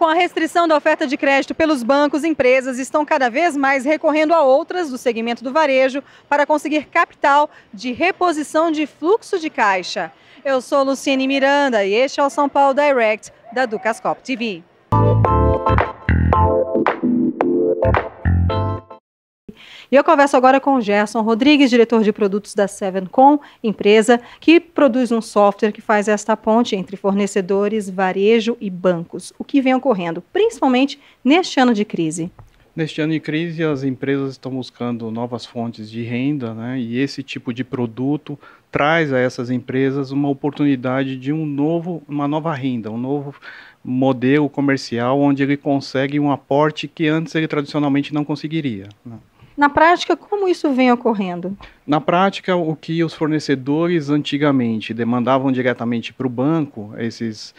Com a restrição da oferta de crédito pelos bancos, empresas estão cada vez mais recorrendo a outras do segmento do varejo para conseguir capital de reposição de fluxo de caixa. Eu sou Luciene Miranda e este é o São Paulo Direct da Ducascop TV. E eu converso agora com Gerson Rodrigues, diretor de produtos da Sevencom, empresa que produz um software que faz esta ponte entre fornecedores, varejo e bancos. O que vem ocorrendo, principalmente neste ano de crise? Neste ano de crise, as empresas estão buscando novas fontes de renda, né? e esse tipo de produto traz a essas empresas uma oportunidade de um novo, uma nova renda, um novo modelo comercial onde ele consegue um aporte que antes ele tradicionalmente não conseguiria. Né? Na prática, como isso vem ocorrendo? Na prática, o que os fornecedores antigamente demandavam diretamente para o banco, esses,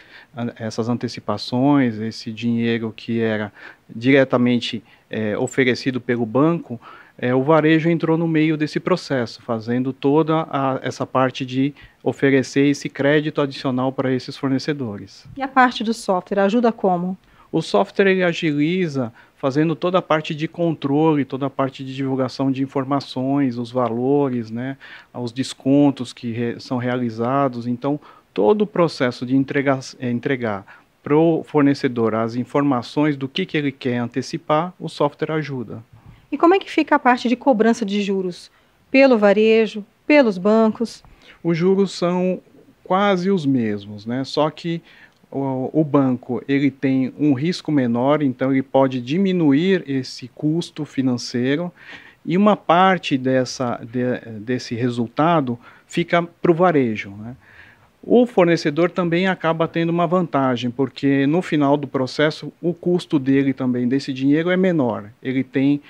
essas antecipações, esse dinheiro que era diretamente é, oferecido pelo banco, é, o varejo entrou no meio desse processo, fazendo toda a, essa parte de oferecer esse crédito adicional para esses fornecedores. E a parte do software ajuda como? O software ele agiliza fazendo toda a parte de controle, toda a parte de divulgação de informações, os valores, né, os descontos que re, são realizados. Então, todo o processo de é, entregar, entregar para o fornecedor as informações do que, que ele quer antecipar, o software ajuda. E como é que fica a parte de cobrança de juros? Pelo varejo, pelos bancos? Os juros são quase os mesmos, né? Só que o, banco ele tem um risco menor, então ele pode diminuir esse custo financeiro e uma parte dessa, de, desse resultado fica para o varejo. Né? O fornecedor também acaba tendo uma vantagem, porque no final do processo o custo dele também desse dinheiro é menor. Ele tem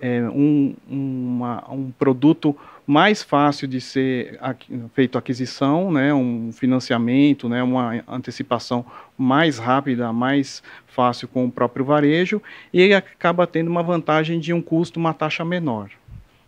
é, um, uma, um produto mais fácil de ser aqui, feito aquisição, né, um financiamento, né, uma antecipação mais rápida, mais fácil com o próprio varejo, e acaba tendo uma vantagem de um custo, uma taxa menor.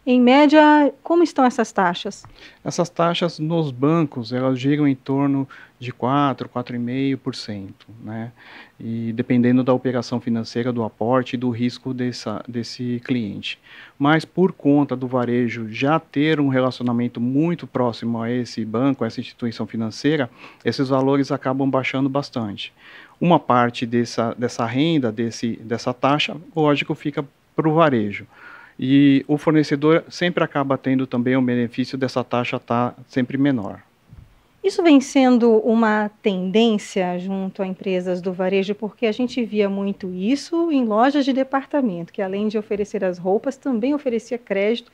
Em média, como estão essas taxas? Essas taxas nos bancos, elas giram em torno de 4, 4,5%, né? E dependendo da operação financeira, do aporte e do risco dessa, desse cliente. Mas por conta do varejo já ter um relacionamento muito próximo a esse banco, a essa instituição financeira, esses valores acabam baixando bastante. Uma parte dessa, dessa renda, desse, dessa taxa, lógico, fica para o varejo e o fornecedor sempre acaba tendo também o benefício dessa taxa estar tá sempre menor. Isso vem sendo uma tendência junto a empresas do varejo, porque a gente via muito isso em lojas de departamento, que além de oferecer as roupas, também oferecia crédito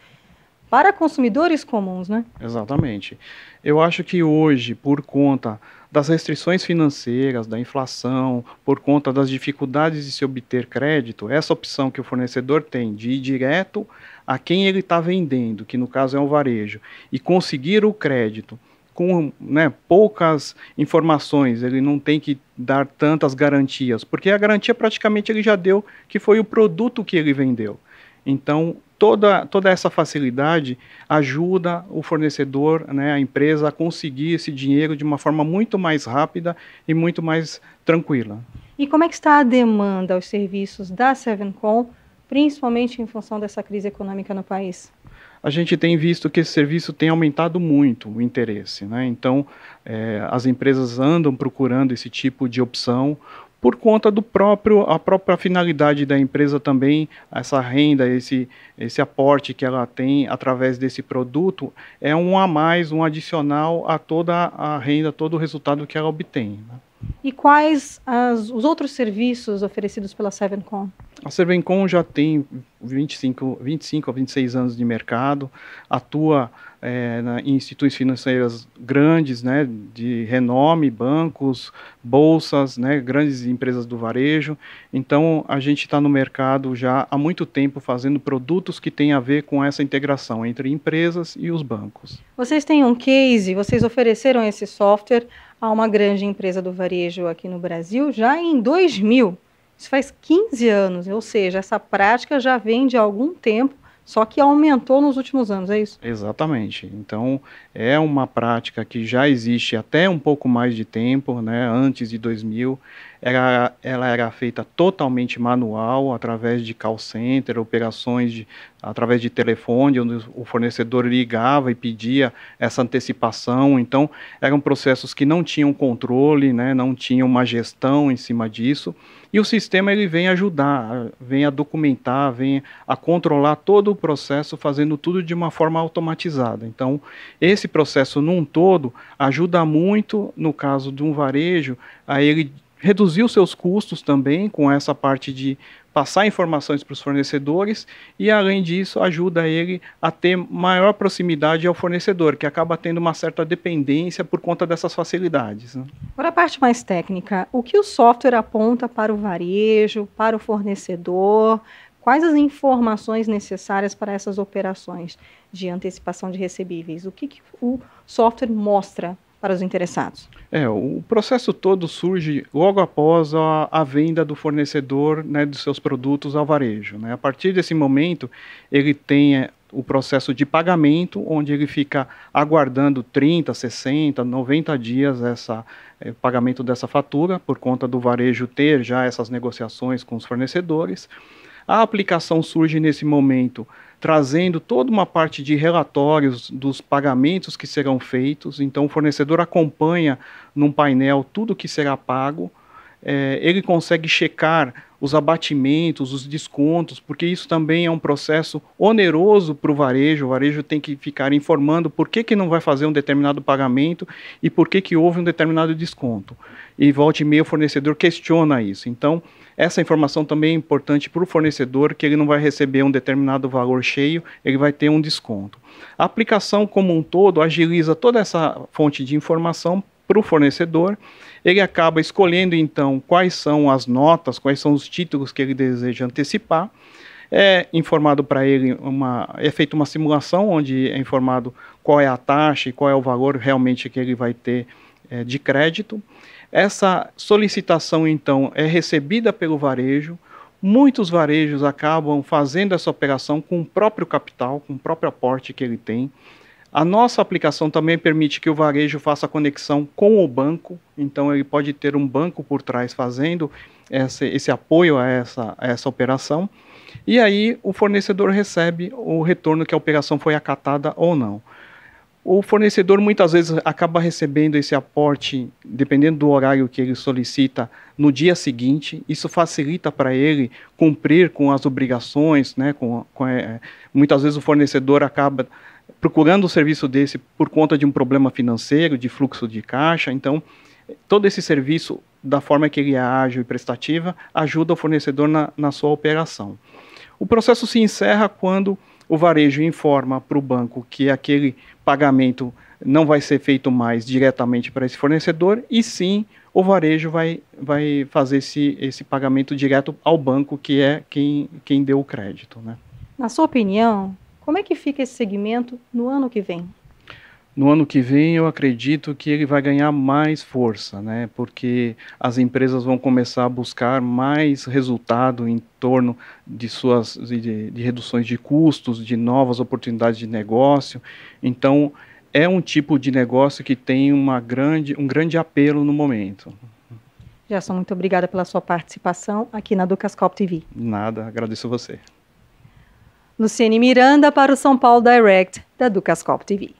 para consumidores comuns, né? Exatamente. Eu acho que hoje, por conta das restrições financeiras, da inflação, por conta das dificuldades de se obter crédito, essa opção que o fornecedor tem de ir direto a quem ele está vendendo, que no caso é o um varejo, e conseguir o crédito com né, poucas informações, ele não tem que dar tantas garantias, porque a garantia praticamente ele já deu que foi o produto que ele vendeu. Então, toda, toda essa facilidade ajuda o fornecedor, né, a empresa, a conseguir esse dinheiro de uma forma muito mais rápida e muito mais tranquila. E como é que está a demanda aos serviços da Sevencom, principalmente em função dessa crise econômica no país? a gente tem visto que esse serviço tem aumentado muito o interesse. Né? Então, é, as empresas andam procurando esse tipo de opção por conta do próprio a própria finalidade da empresa também essa renda esse esse aporte que ela tem através desse produto é um a mais um adicional a toda a renda todo o resultado que ela obtém né? E quais as, os outros serviços oferecidos pela Sevencom? A Sevencom já tem 25, 25 a 26 anos de mercado, atua é, na, em instituições financeiras grandes, né, de renome, bancos, bolsas, né, grandes empresas do varejo. Então, a gente está no mercado já há muito tempo fazendo produtos que têm a ver com essa integração entre empresas e os bancos. Vocês têm um case, vocês ofereceram esse software a uma grande empresa do varejo aqui no Brasil já em 2000. Isso faz 15 anos, ou seja, essa prática já vem de algum tempo só que aumentou nos últimos anos, é isso? Exatamente. Então, é uma prática que já existe até um pouco mais de tempo, né, antes de 2000, era, ela era feita totalmente manual, através de call center, operações de, através de telefone, onde o fornecedor ligava e pedia essa antecipação. Então, eram processos que não tinham controle, né, não tinham uma gestão em cima disso. E o sistema ele vem ajudar, vem a documentar, vem a controlar todo o processo, fazendo tudo de uma forma automatizada. Então, esse processo num todo ajuda muito, no caso de um varejo, a ele reduziu seus custos também com essa parte de passar informações para os fornecedores e, além disso, ajuda ele a ter maior proximidade ao fornecedor, que acaba tendo uma certa dependência por conta dessas facilidades. Né? Agora, a parte mais técnica: o que o software aponta para o varejo, para o fornecedor? Quais as informações necessárias para essas operações de antecipação de recebíveis? O que, que o software mostra para os interessados? É, o processo todo surge logo após a, a venda do fornecedor né, dos seus produtos ao varejo. Né? A partir desse momento, ele tem é, o processo de pagamento, onde ele fica aguardando 30, 60, 90 dias essa eh, pagamento dessa fatura, por conta do varejo ter já essas negociações com os fornecedores. A aplicação surge nesse momento trazendo toda uma parte de relatórios dos pagamentos que serão feitos. Então, o fornecedor acompanha num painel tudo que será pago. É, ele consegue checar os abatimentos, os descontos, porque isso também é um processo oneroso para o varejo. O varejo tem que ficar informando por que, que não vai fazer um determinado pagamento e por que, que houve um determinado desconto. E volte e meia o fornecedor questiona isso. Então, essa informação também é importante para o fornecedor, que ele não vai receber um determinado valor cheio, ele vai ter um desconto. A aplicação como um todo agiliza toda essa fonte de informação para o fornecedor. Ele acaba escolhendo então quais são as notas, quais são os títulos que ele deseja antecipar. É informado para ele uma é feita uma simulação onde é informado qual é a taxa e qual é o valor realmente que ele vai ter é, de crédito. Essa solicitação então é recebida pelo varejo. Muitos varejos acabam fazendo essa operação com o próprio capital, com o próprio aporte que ele tem. A nossa aplicação também permite que o varejo faça conexão com o banco, então ele pode ter um banco por trás fazendo esse, esse apoio a essa, a essa operação. E aí o fornecedor recebe o retorno que a operação foi acatada ou não. O fornecedor muitas vezes acaba recebendo esse aporte, dependendo do horário que ele solicita, no dia seguinte. Isso facilita para ele cumprir com as obrigações, né? Com, com é, muitas vezes o fornecedor acaba procurando o serviço desse por conta de um problema financeiro, de fluxo de caixa. Então, todo esse serviço, da forma que ele é ágil e prestativa, ajuda o fornecedor na, na sua operação. O processo se encerra quando o varejo informa para o banco que aquele pagamento não vai ser feito mais diretamente para esse fornecedor, e sim o varejo vai, vai fazer esse, esse pagamento direto ao banco, que é quem, quem deu o crédito. Né? Na sua opinião, como é que fica esse segmento no ano que vem? No ano que vem, eu acredito que ele vai ganhar mais força, né? porque as empresas vão começar a buscar mais resultado em torno de suas de, de reduções de custos, de novas oportunidades de negócio. Então, é um tipo de negócio que tem uma grande, um grande apelo no momento. Gerson, muito obrigada pela sua participação aqui na Ducascop TV. Nada, agradeço a você. Luciene Miranda para o São Paulo Direct da Ducascop TV.